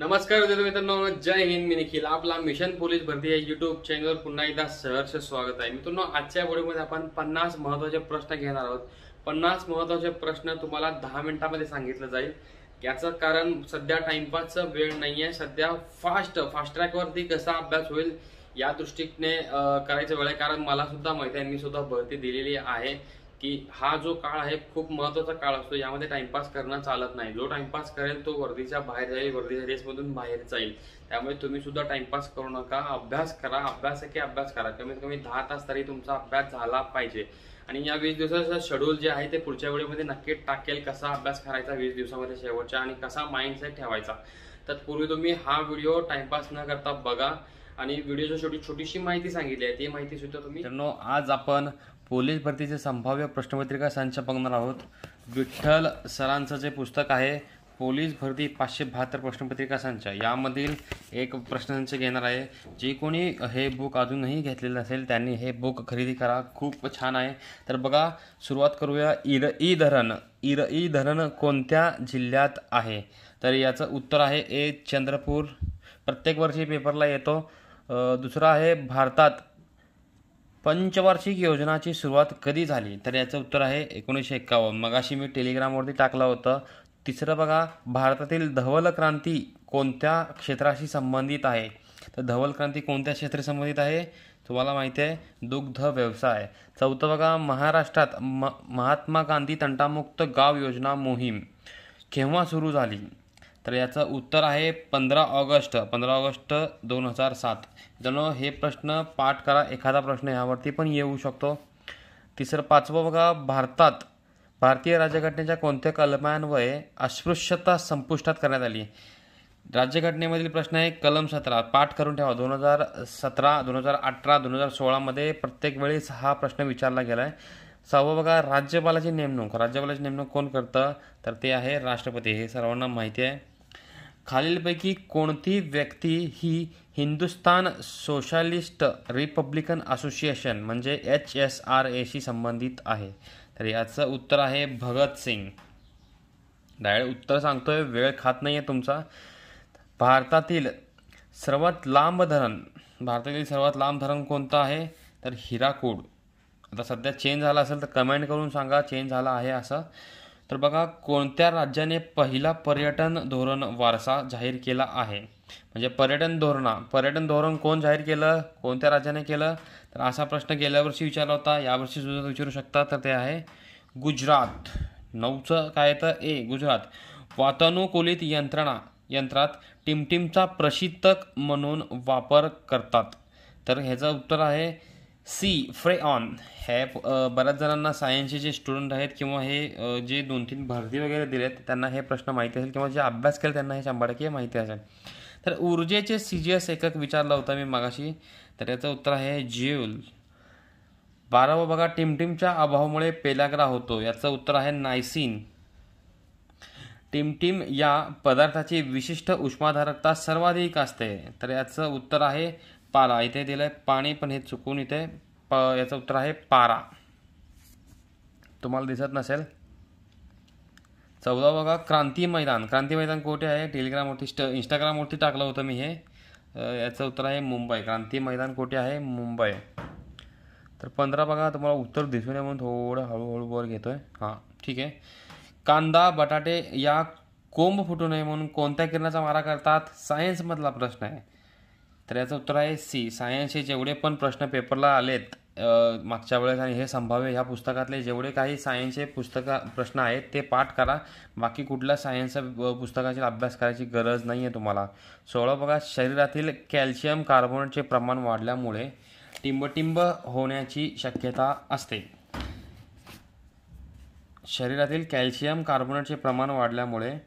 नमस्कार विद्यार्थी मित्रांनो जय हिंद मी निखिल आपला मिशन पोलीस भरती या युट्यूब चॅनलवर पुन्हा एकदा सहर्ष स्वागत आहे मित्रांनो आजच्या व्हिडिओमध्ये आपण पन्नास महत्त्वाचे प्रश्न घेणार आहोत पन्नास महत्त्वाचे प्रश्न तुम्हाला दहा मिनिटांमध्ये सांगितलं जाईल याचं कारण सध्या टाइमपासचं वेळ नाही आहे सध्या फास्ट फास्ट ट्रॅकवरती कसा अभ्यास होईल या दृष्टीने करायचं वेळ आहे कारण मला सुद्धा माहिती आहे मी सुद्धा भरती दिलेली आहे की हा जो काळ आहे खूप महत्वाचा काळ असतो यामध्ये टाइमपास करणं चालत नाही जो टाइमपास करेल तो वर्दीच्या बाहेर जाईल वर्दीच्या रेसमधून बाहेर जाईल त्यामुळे तुम्ही सुद्धा टाइमपास करू नका अभ्यास करा अभ्यास की अभ्यास करा कमीत कमी दहा तास तरी तुमचा अभ्यास झाला पाहिजे आणि या वीस दिवसाचा शेड्यूल जे आहे ते पुढच्या वेळेमध्ये नक्की टाकेल कसा अभ्यास करायचा वीस दिवसामध्ये शेवटच्या आणि कसा माइंडसेट ठेवायचा तत्पूर्वी तुम्ही हा व्हिडिओ टाइमपास न करता बघा आणि व्हिडिओच्या छोटी छोटीशी माहिती सांगितली आहे ती माहिती सुद्धा तुम्ही आज आपण पोलीस भरतीचे संभाव्य प्रश्नपत्रिका संच बघणार आहोत विठ्ठल सरांचं जे पुस्तक आहे पोलीस भरती पाचशे बहात्तर प्रश्नपत्रिका संच यामधील एक प्रश्नसंच घेणार आहे जे कोणी हे बुक अजूनही घेतलेलं असेल त्यांनी हे बुक खरेदी करा खूप छान आहे तर बघा सुरुवात करूया ई धरण ई धरण कोणत्या जिल्ह्यात आहे तर याचं उत्तर आहे ए चंद्रपूर प्रत्येक वर्षी पेपरला येतो दुसरा आहे भारतात पंचवार्षिक योजनाची सुरुवात कधी झाली तर याचं उत्तर आहे एकोणीसशे एक्कावन्न मगाशी मी टेलिग्रामवरती टाकला होतं तिसरं बघा भारतातील धवल क्रांती कोणत्या क्षेत्राशी संबंधित आहे तर धवल क्रांती कोणत्या क्षेत्र संबंधित आहे तुम्हाला माहिती आहे दुग्ध व्यवसाय चौथं बघा महाराष्ट्रात म महात्मा गांधी तंटामुक्त गाव योजना मोहीम केव्हा सुरू झाली तर याचं उत्तर आहे पंधरा ऑगस्ट पंधरा ऑगस्ट दोन हजार सात जण हे प्रश्न पाठ करा एखादा प्रश्न यावरती पण येऊ शकतो तिसरं पाचवं बघा भारतात भारतीय राज्यघटनेच्या कोणत्या कलमांवर अस्पृश्यता संपुष्टात करण्यात आली राज्यघटनेमधील प्रश्न आहे कलम सतरा पाठ करून ठेवा दोन हजार सतरा दोन हजार अठरा दोन हजार सोळामध्ये प्रत्येक वेळेस हा प्रश्न विचारला गेला आहे सहावं बघा राज्यपालाची नेमणूक राज्यपालाची नेमणूक कोण करतं तर ते आहे राष्ट्रपती हे सर्वांना माहिती आहे खालीलपैकी कोणती व्यक्ती ही हिंदुस्तान सोशालिस्ट रिपब्लिकन असोसिएशन म्हणजे एच एस आर एशी संबंधित आहे तर याचं उत्तर आहे भगतसिंग डायरेक्ट उत्तर सांगतोय वेळ खात नाही आहे तुमचा भारतातील सर्वात लांब धरण भारतातील सर्वात लांब धरण कोणतं आहे तर हिराकूड आता सध्या चेंज झाला असेल तर कमेंट करून सांगा चेंज झाला आहे असं तर बघा कोणत्या राज्याने पहिला पर्यटन धोरण वारसा जाहीर केला आहे म्हणजे पर्यटन धोरणा पर्यटन धोरण कोण जाहीर केलं कोणत्या राज्याने केलं तर असा प्रश्न गेल्या वर्षी विचारला होता यावर्षी सुद्धा विचारू शकता तर ते आहे गुजरात नऊचं काय तर ए गुजरात वातानुकूलित यंत्रणा यंत्रात टिमटिमचा प्रशितक म्हणून वापर करतात तर ह्याचं उत्तर आहे सी फ्रेऑन हे बऱ्याच जणांना सायन्सचे जे स्टुडंट आहेत किंवा हे जे दोन तीन भरती वगैरे दिले आहेत त्यांना हे प्रश्न माहिती असेल किंवा जे अभ्यास केला त्यांना हे शंभर टक्के माहिती असेल तर ऊर्जेचे सी जी एस एकक विचारला होता मी मागाशी तर याचं उत्तर आहे ज्यूल बारावं बघा टिमटिमच्या अभावामुळे पेलाग्रा होतो याचं उत्तर आहे नायसिन टिमटिम या पदार्थाची विशिष्ट उष्माधारकता सर्वाधिक असते तर याचं उत्तर आहे पाला इथे दिलं आहे पाणी पण हे चुकून इथे प याचं उत्तर आहे पारा तुम्हाला दिसत नसेल चौदा बघा क्रांती मैदान क्रांती मैदान कोठे आहे टेलिग्रामवरती स्ट इंस्टाग्रामवरती टाकलं होतं मी हे याचं उत्तर आहे मुंबई क्रांती मैदान कोठे आहे मुंबई तर पंधरा बघा तुम्हाला उत्तर दिसू नये म्हणून थोडं हळूहळू वर घेतो आहे हां ठीक आहे कांदा बटाटे या कोंब फुटू नये म्हणून कोणत्या किरणाचा मारा करतात सायन्समधला प्रश्न आहे तर याचं उत्तर आहे सी सायन्सचे जेवढे पण प्रश्न पेपरला आलेत मागच्या वेळेस आणि हे संभाव्य ह्या पुस्तकातले जेवढे काही सायन्सचे पुस्तक प्रश्न आहेत ते पाठ करा बाकी कुठल्या सायन्सच्या पुस्तकाचे अभ्यास करायची गरज नाही आहे तुम्हाला सोळा बघा शरीरातील कॅल्शियम कार्बोनेटचे प्रमाण वाढल्यामुळे टिंबटिंब होण्याची शक्यता असते शरीरातील कॅल्शियम कार्बोनेटचे प्रमाण वाढल्यामुळे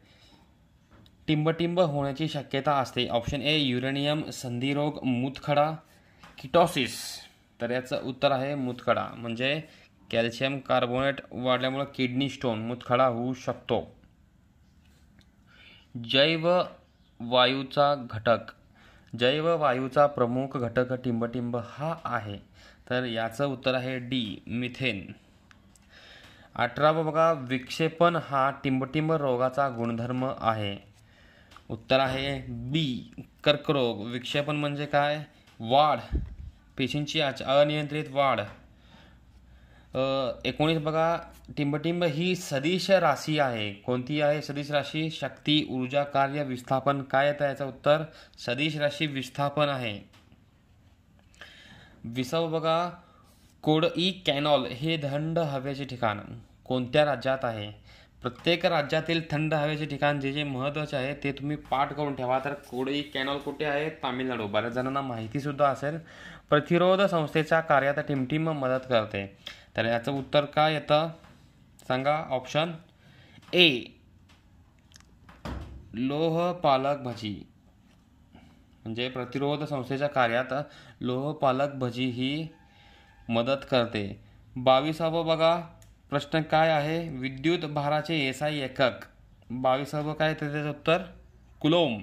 टिंबटिंब होण्याची शक्यता असते ऑप्शन ए युरेनियम संधिरोग मूतखडा किटॉसिस तर याचं उत्तर आहे मूतखडा म्हणजे कॅल्शियम कार्बोनेट वाढल्यामुळे किडनी स्टोन मुतखडा होऊ शकतो जैव वायूचा घटक जैव वायूचा प्रमुख घटक टिंबटिंब हा आहे तर याचं उत्तर आहे डी मिथेन अठरावं बघा विक्षेपण हा टिंबटिंब रोगाचा गुणधर्म आहे उत्तर आहे बी कर्करोग विक्षेपण म्हणजे काय वाढ पेशींची आच अनियंत्रित वाढ एकोणीस बघा टिंबटिंब ही सदिश राशी आहे कोणती आहे सदिश राशी शक्ती ऊर्जा कार्य विस्थापन काय येतं याचं उत्तर सदिश राशी विस्थापन आहे विसव बघा कोडई कॅनॉल हे दंड हवेचे ठिकाण कोणत्या राज्यात आहे प्रत्येक राज्यातील थंड हवेचे ठिकाण जे जे महत्त्वाचे आहे ते तुम्ही पाठ करून ठेवा तर कोडई कॅनॉल कुठे आहे तामिळनाडू बऱ्याच जणांना माहितीसुद्धा असेल प्रतिरोध संस्थेच्या कार्यात टिमटिम मदत करते तर याचं उत्तर काय येतं सांगा ऑप्शन ए लोह पालक भजी म्हणजे प्रतिरोध संस्थेच्या कार्यात लोह पालक भजी ही मदत करते बावीसावं बघा प्रश्न काय आहे विद्युत भाराचे एसआय आय एकक सर्व काय त्याचं उत्तर कुलोम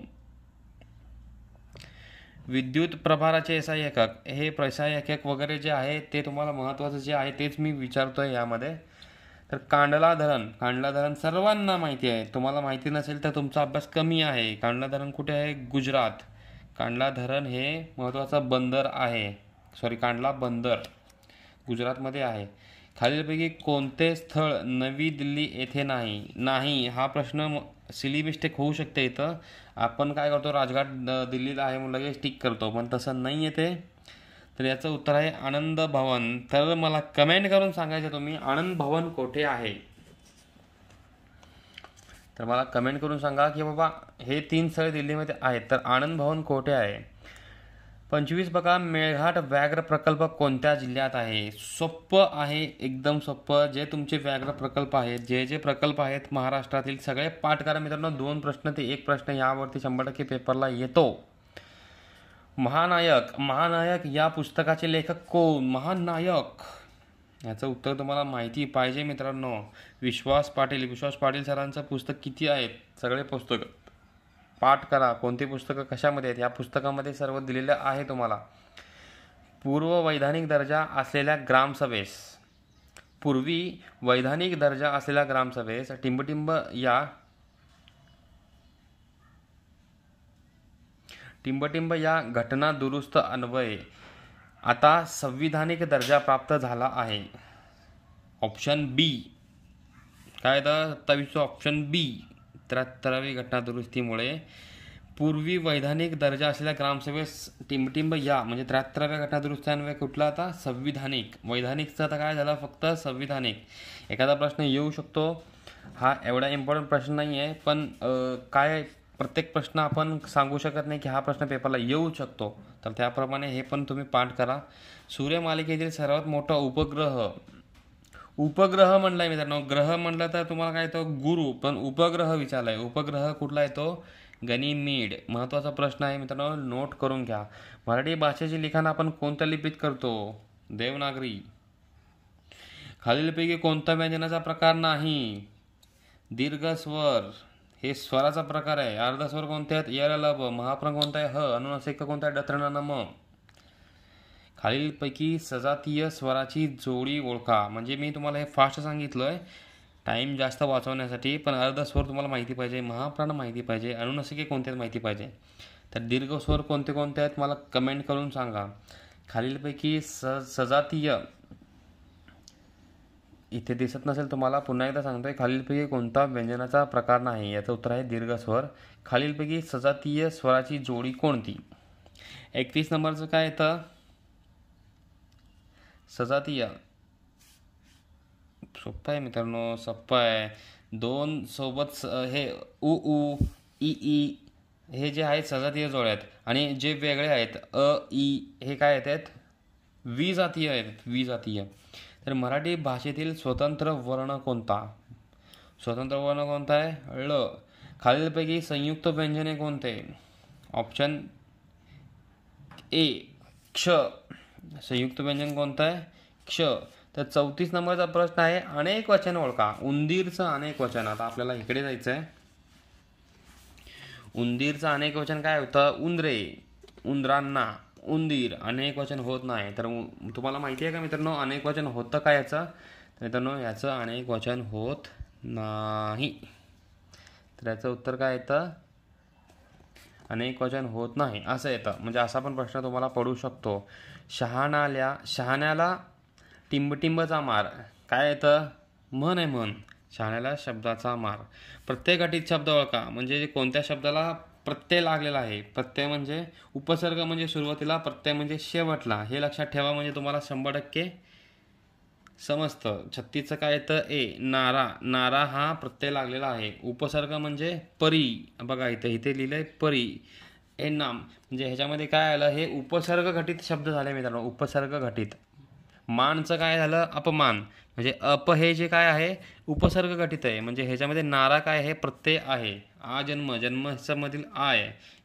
विद्युत प्रभाराचे एसआय एकक हे प्रसाय एकक वगैरे जे आहे ते तुम्हाला महत्त्वाचं जे आहे तेच मी विचारतो आहे यामध्ये तर कांडला धरण कांडला धरण सर्वांना माहिती आहे तुम्हाला माहिती नसेल तर तुमचा अभ्यास कमी आहे कांडला धरण कुठे आहे गुजरात कांडला धरण हे महत्त्वाचं बंदर आहे सॉरी कांडला बंदर गुजरातमध्ये आहे खालीलपैकी कोणते स्थळ नवी दिल्ली येथे नाही नाही हा प्रश्न सिली मिस्टेक होऊ शकते इथं आपण काय करतो राजघाट दिल्लीला आहे म्हणून लगेच टिक करतो पण तसं नाही येते तर याचं उत्तर आहे आनंद भवन तर मला कमेंट करून सांगायचं तुम्ही आनंद भवन कोठे आहे तर मला कमेंट करून सांगा की बाबा हे तीन स्थळे दिल्लीमध्ये आहेत तर आनंद भवन कोठे आहे पंचवीस बघा मेळघाट व्याघ्र प्रकल्प कोणत्या जिल्ह्यात आहे सोप्प आहे एकदम सोप्प जे तुमचे व्याघ्र प्रकल्प आहेत जे जे प्रकल्प आहेत महाराष्ट्रातील सगळे पाठ करा मित्रांनो दोन प्रश्न ते एक प्रश्न यावरती शंभर टक्के पेपरला येतो महानायक महानायक या पुस्तकाचे लेखक कोण महानायक याचं उत्तर तुम्हाला माहिती पाहिजे मित्रांनो विश्वास पाटील विश्वास पाटील सरांचं पुस्तक किती आहे सगळे पुस्तकं पाठ करा कोणती पुस्तकं कशामध्ये आहेत या पुस्तकामध्ये सर्व दिलेलं आहे तुम्हाला पूर्व वैधानिक दर्जा असलेल्या ग्रामसभेस पूर्वी वैधानिक दर्जा असलेल्या ग्रामसभेस टिंबटिंब या टिंबटिंब या घटना दुरुस्त अन्वये आता संविधानिक दर्जा प्राप्त झाला आहे ऑप्शन बी काय तर तवीचं ऑप्शन बी त्र्याहत्तरावी घटनादुरुस्तीमुळे पूर्वी वैधानिक दर्जा असलेल्या ग्रामसभेस टिंबटिंब या म्हणजे त्र्याहत्तराव्या घटनादुरुस्त्यांवर कुठला आता संविधानिक वैधानिकचं आता काय झालं फक्त संविधानिक एखादा प्रश्न येऊ शकतो हा एवढा इम्पॉर्टंट प्रश्न नाही आहे पण काय प्रत्येक प्रश्न आपण सांगू शकत नाही की हा प्रश्न पेपरला येऊ शकतो तर त्याप्रमाणे हे पण तुम्ही पाठ करा सूर्यमालिकेतील सर्वात मोठा उपग्रह उपग्रह म्हणलाय मित्रांनो ग्रह म्हणलं तर तुम्हाला काय येतो गुरु पण उपग्रह विचारलाय उपग्रह कुठला येतो नीड महत्त्वाचा प्रश्न आहे मित्रांनो नोट करून घ्या मराठी भाषेचे लिखाण आपण कोणत्या लिपीत करतो देवनागरी खालीलपैकी कोणता व्यंजनाचा प्रकार नाही दीर्घ स्वर हे स्वराचा प्रकार आहे अर्धस्वर कोणत्या आहेत यल महाप्रंग कोणता आहे ह अनुनासिक कोणता आहे डथरणा नम खालीलपैकी सजातीय स्वराची जोडी ओळखा म्हणजे मी तुम्हाला हे फास्ट सांगितलं आहे टाईम जास्त वाचवण्यासाठी पण अर्ध स्वर तुम्हाला माहिती पाहिजे महाप्राण माहिती पाहिजे अनुनसिके कोणत्यात माहिती पाहिजे तर दीर्घ स्वर कोणते कोणते आहेत मला कमेंट करून सांगा खालीलपैकी स सजातीय इथे दिसत नसेल तुम्हाला पुन्हा एकदा सांगतोय खालीलपैकी कोणता व्यंजनाचा प्रकार नाही याचं उत्तर आहे दीर्घ स्वर खालीलपैकी सजातीय स्वराची जोडी कोणती एकतीस नंबरचं काय येतं सजातीय सोप्पा आहे मित्रांनो सप्पा आहे दोन सोबत हे उ उ ई ई हे जे आहेत सजातीय जोड्यात आहेत आणि जे वेगळे आहेत अ ई हे काय आहेत आहेत जातीय आहेत जातीय तर मराठी भाषेतील स्वतंत्र वर्ण कोणता स्वतंत्र वर्ण कोणता आहे ळ खालीलपैकी संयुक्त व्यंजने कोणते ऑप्शन ए क्ष संयुक्त व्यंजन कोणतं आहे क्ष तर चौतीस नंबरचा प्रश्न आहे अनेक वचन ओळखा उंदीरचं अनेक वचन आता आपल्याला इकडे जायचं आहे उंदीरचं अनेक वचन काय होतं उंदरे उंदरांना उंदीर अनेक वचन होत नाही तर तुम्हाला माहिती आहे का मित्रांनो अनेक वचन होतं का याचं मित्रांनो याचं अनेक वचन होत नाही तर याचं उत्तर काय येतं अनेक होत नाही असं येतं म्हणजे असा पण प्रश्न तुम्हाला पडू शकतो शहाणाल्या शहाण्याला टिंबटिंबचा मार काय येतं म्हण आहे मन शहाण्याला शब्दाचा मार प्रत्येक अटीत शब्द ओळखा म्हणजे कोणत्या शब्दाला प्रत्यय लागलेला आहे प्रत्यय म्हणजे उपसर्ग म्हणजे सुरुवातीला प्रत्यय म्हणजे शेवटला हे लक्षात ठेवा म्हणजे तुम्हाला शंभर टक्के समजतं छत्तीचं काय तर ए नारा नारा हा प्रत्यय लागलेला आहे उपसर्ग म्हणजे परी बघा इथं इथे लिहिलं आहे परी ए नाम म्हणजे ह्याच्यामध्ये काय आलं हे उपसर्ग घटित शब्द झाले मित्रांनो उपसर्ग घटित मानचं काय झालं अपमान म्हणजे अप हे जे काय आहे उपसर्ग घटित आहे म्हणजे ह्याच्यामध्ये नारा काय हे प्रत्यय आहे आ जन्म जन्मच्यामधील आय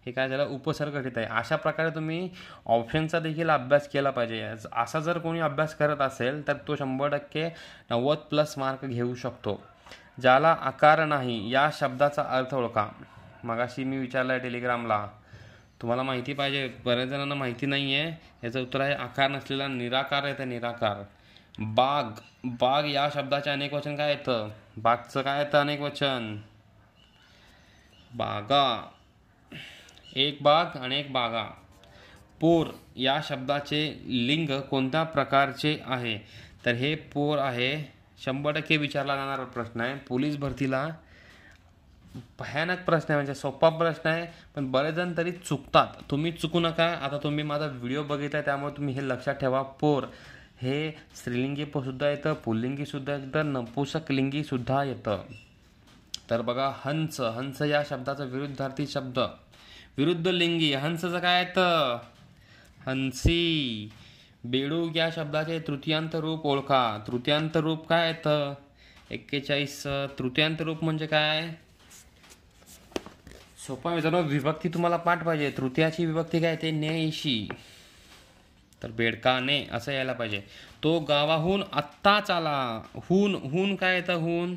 हे काय झालं उपसर्ग घटित आहे अशा प्रकारे तुम्ही ऑप्शनचा देखील अभ्यास केला पाहिजे असा जर कोणी अभ्यास करत असेल तर तो शंभर टक्के नव्वद प्लस मार्क घेऊ शकतो ज्याला आकार नाही या शब्दाचा अर्थ ओळखा मगाशी मी विचारला टेलिग्रामला तुम्हाला माहिती पाहिजे बऱ्याच जणांना माहिती नाही आहे याचं उत्तर आहे आकार नसलेला निराकार आहे तर निराकार बाग बाग या शब्दाचे अनेक वचन काय येतं बागचं काय येतं अनेक वचन बागा एक बाग अनेक बागा पोर या शब्दाचे लिंग कोणत्या प्रकारचे आहे तर हे पोर आहे शंभर टक्के विचारला जाणारा प्रश्न आहे पोलीस भरतीला भयानक प्रश्न आहे म्हणजे सोपा प्रश्न आहे पण बरेच जण तरी चुकतात तुम्ही चुकू नका आता तुम्ही माझा व्हिडिओ बघितला त्यामुळे तुम्ही हे लक्षात ठेवा पोर हे स्त्रीलिंगी सुद्धा येतं पुल्लिंगीसुद्धा येतं सुद्धा येतं तर बघा हंस हंस या शब्दाचा विरुद्धार्थी शब्द विरुद्ध लिंगी हंसचं काय येतं हंसी बेडू या शब्दाचे तृतीयांत रूप ओळखा तृतीयांत रूप काय येतं एक्केचाळीस तृतीयांत रूप म्हणजे काय सोपा मित्रांनो विभक्ती तुम्हाला पाठ पाहिजे तृतीयाची विभक्ती काय ते नेशी तर बेडकाने असं यायला पाहिजे तो गावाहून आत्ताच आला हून हून काय येतं हून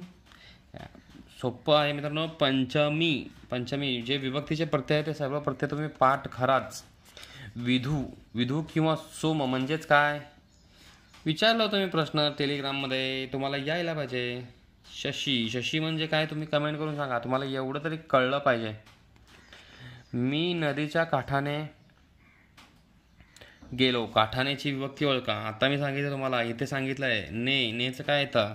सोपं आहे मित्रांनो पंचमी पंचमी जे विभक्तीचे प्रत्यय ते सर्व प्रत्यय तुम्ही पाठ खराच विधू विधू किंवा सोम म्हणजेच काय विचारलं तुम्ही प्रश्न टेलिग्राममध्ये तुम्हाला यायला पाहिजे शशी शशी म्हणजे काय तुम्ही कमेंट करून सांगा तुम्हाला एवढं तरी कळलं पाहिजे मी नदीच्या काठाने गेलो काठानेची विभक्ती ओळखा आता मी सांगितलं तुम्हाला इथे सांगितलं आहे ने नेचं काय येतं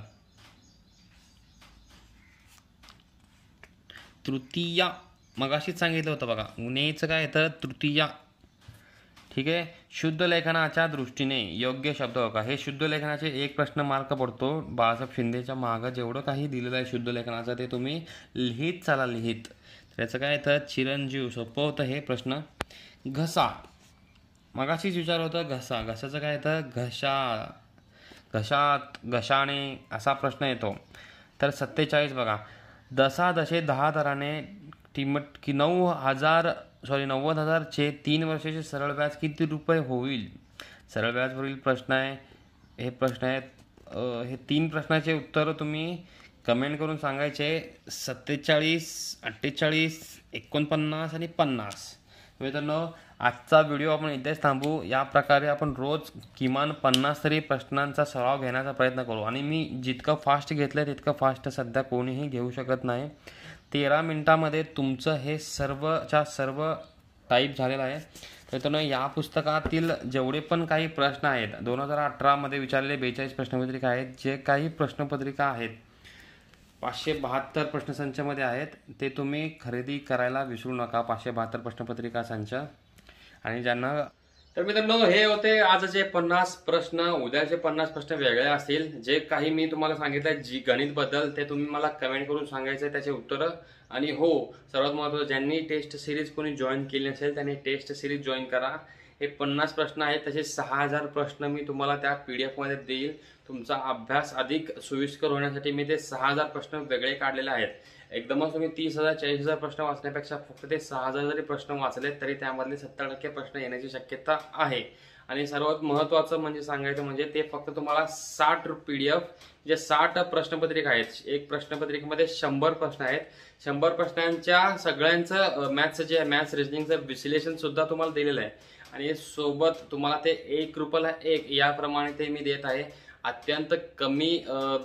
तृतीया मगाशीच सांगितलं होतं बघा नेचं काय येतं तृतीया ठीक आहे शुद्ध लेखनाच्या दृष्टीने योग्य शब्द का हे शुद्ध लेखनाचे एक प्रश्न मार्क पडतो बाळासाहेब शिंदेच्या मागं जेवढं काही दिलेलं आहे शुद्ध लेखनाचं ते तुम्ही लिहित चला लिहित त्याचं काय येतं चिरंजीव सोपं होतं हे प्रश्न घसा मगाशीच विचार होता घसा घसाचं काय येतं घशा घशात घशाने असा प्रश्न येतो तर सत्तेचाळीस बघा दशा दशे दहा दराने टिमट की नऊ हजार सॉरी नव्वद हजारचे तीन वर्षाचे सरळ व्याज किती रुपये होईल सरळ व्याजवरील प्रश्न आहे हे प्रश्न आहेत हे तीन प्रश्नाचे उत्तरं तुम्ही कमेंट करून सांगायचे सत्तेचाळीस अठ्ठेचाळीस एकोणपन्नास आणि पन्नास मित्रांनो आजचा व्हिडिओ आपण इथेच थांबू या प्रकारे आपण रोज किमान पन्नास तरी प्रश्नांचा सराव घेण्याचा प्रयत्न करू आणि मी जितकं फास्ट घेतलं तितकं फास्ट सध्या कोणीही घेऊ शकत नाही तेरा मिनटामध्ये तुमचं हे सर्वच्या सर्व टाईप झालेलं आहे मित्रांनो या पुस्तकातील जेवढे पण काही प्रश्न आहेत दोन हजार अठरामध्ये विचारलेले बेचाळीस प्रश्नपत्रिका आहेत जे काही प्रश्नपत्रिका आहेत पाचशे बहात्तर प्रश्नसंचमध्ये आहेत ते तुम्ही खरेदी करायला विसरू नका पाचशे बहात्तर प्रश्नपत्रिका संच आणि ज्यांना तर मित्रांनो हे होते आजचे पन्नास प्रश्न उद्याचे पन्नास प्रश्न वेगळे असतील जे काही मी तुम्हाला सांगितलं जी गणित बद्दल ते तुम्ही मला कमेंट करून सांगायचं त्याचे उत्तर आणि हो सर्वात महत्त्वाचं ज्यांनी टेस्ट सिरीज कोणी जॉईन केली असेल त्यांनी टेस्ट सिरीज जॉईन करा हे पन्नास प्रश्न आहेत तसे सहा हजार प्रश्न मी तुम्हाला त्या पी डी एफमध्ये देईल तुमचा अभ्यास अधिक सुविस्कर होण्यासाठी मी ते सहा हजार प्रश्न वेगळे काढलेले आहेत एकदमच तुम्ही तीस हजार चाळीस हजार प्रश्न वाचण्यापेक्षा फक्त ते सहा हजार जरी प्रश्न वाचले तरी त्यामधले सत्तर टक्के प्रश्न येण्याची शक्यता आहे आणि सर्वात महत्त्वाचं म्हणजे सांगायचं म्हणजे ते फक्त तुम्हाला साठ पी डी एफ जे साठ प्रश्नपत्रिका आहेत एक प्रश्नपत्रिकेमध्ये शंभर प्रश्न आहेत शंभर प्रश्नांच्या सगळ्यांचं मॅथ्सचं जे मॅथ्स रिजनिंगचं विश्लेषण सुद्धा तुम्हाला दिलेलं आहे आणि सोबत तुम्हाला ते एक रुपयाला एक याप्रमाणे ते मी देत आहे अत्यंत कमी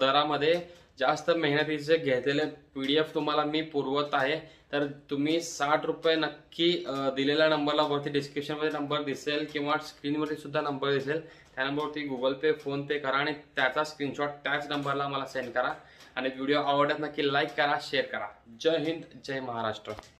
दरामध्ये जास्त मेहनतीचे घेतलेले पी डी एफ तुम्हाला मी पुरवत आहे तर तुम्ही साठ रुपये नक्की दिलेल्या नंबरला वरती डिस्क्रिप्शनमध्ये नंबर दिसेल किंवा स्क्रीनवरती सुद्धा नंबर दिसेल त्या नंबरवरती गुगल पे फोनपे करा आणि त्याचा स्क्रीनशॉट त्याच नंबरला मला सेंड करा आणि व्हिडिओ आवडत नक्की लाईक करा शेअर करा जय हिंद जय महाराष्ट्र